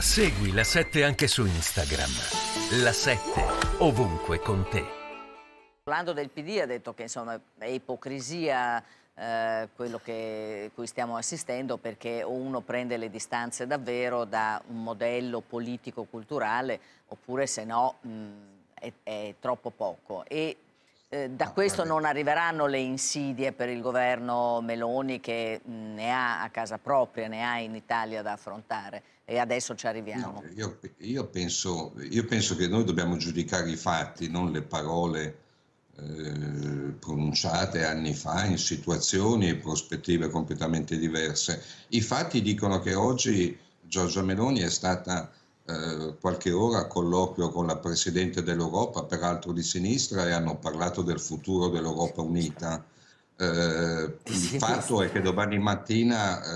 Segui la 7 anche su Instagram. La 7 ovunque con te. Parlando del PD ha detto che insomma è ipocrisia eh, quello che, cui stiamo assistendo perché o uno prende le distanze davvero da un modello politico-culturale oppure se no mh, mm, è, è, troppo poco. E eh, da no, ah, questo non arriveranno le insidie per il governo Meloni che mm, ne ha a casa propria, ne ha in Italia da affrontare e adesso ci arriviamo. No, io, io, penso, io, penso, che noi dobbiamo giudicare i fatti, non le parole eh, pronunciate anni fa in situazioni e prospettive completamente diverse. I fatti dicono che oggi Giorgia Meloni è stata eh, qualche ora a colloquio con la Presidente dell'Europa, peraltro di sinistra, e hanno parlato del futuro dell'Europa unita. Eh, il fatto è che domani mattina eh,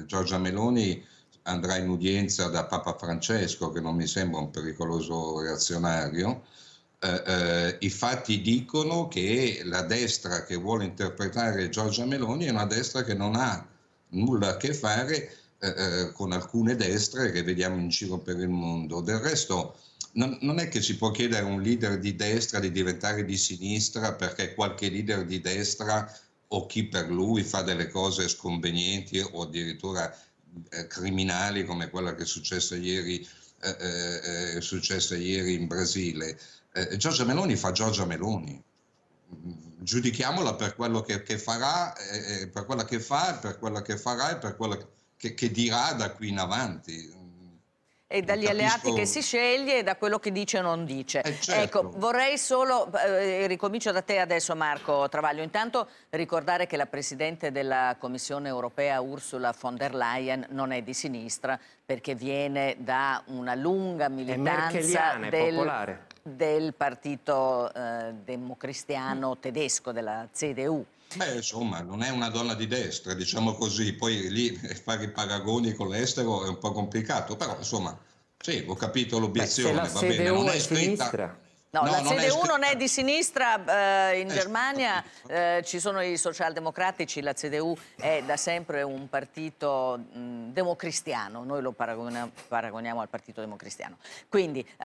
eh, Giorgia Meloni andrà in udienza da Papa Francesco, che non mi sembra un pericoloso reazionario. Eh, I fatti dicono che la destra che vuole interpretare Giorgia Meloni è una destra che non ha nulla a che fare eh, eh, con alcune destre che vediamo in giro per il mondo. Del resto non, non, è che si può chiedere a un leader di destra di diventare di sinistra perché qualche leader di destra o chi per lui fa delle cose sconvenienti o addirittura eh, criminali come quella che è successa ieri, eh, eh, eh successa ieri in Brasile. Giorgia Meloni fa Giorgia Meloni giudichiamola per quello che, che farà, eh, per quella che fa, per quella che farà e per quella che, che, che dirà da qui in avanti e dagli Capisco... alleati che si sceglie e da quello che dice o non dice. Eh certo. Ecco, vorrei solo, eh, ricomincio da te adesso Marco Travaglio, intanto ricordare che la Presidente della Commissione europea Ursula von der Leyen non è di sinistra perché viene da una lunga militanza del... popolare del partito eh, democristiano tedesco, della CDU. Beh, insomma, non è una donna di destra, diciamo così, poi lì eh, fare i paragoni con l'estero è un po' complicato, però insomma, sì, ho capito l'obiezione, Beh, va bene, non è scritta... Sinistra. No, no, la CDU non è, non è di sinistra, eh, in eh, Germania eh, ci sono i socialdemocratici, la CDU è da sempre un partito mh, mm, democristiano, noi lo paragoniamo, paragoniamo al partito democristiano. Quindi,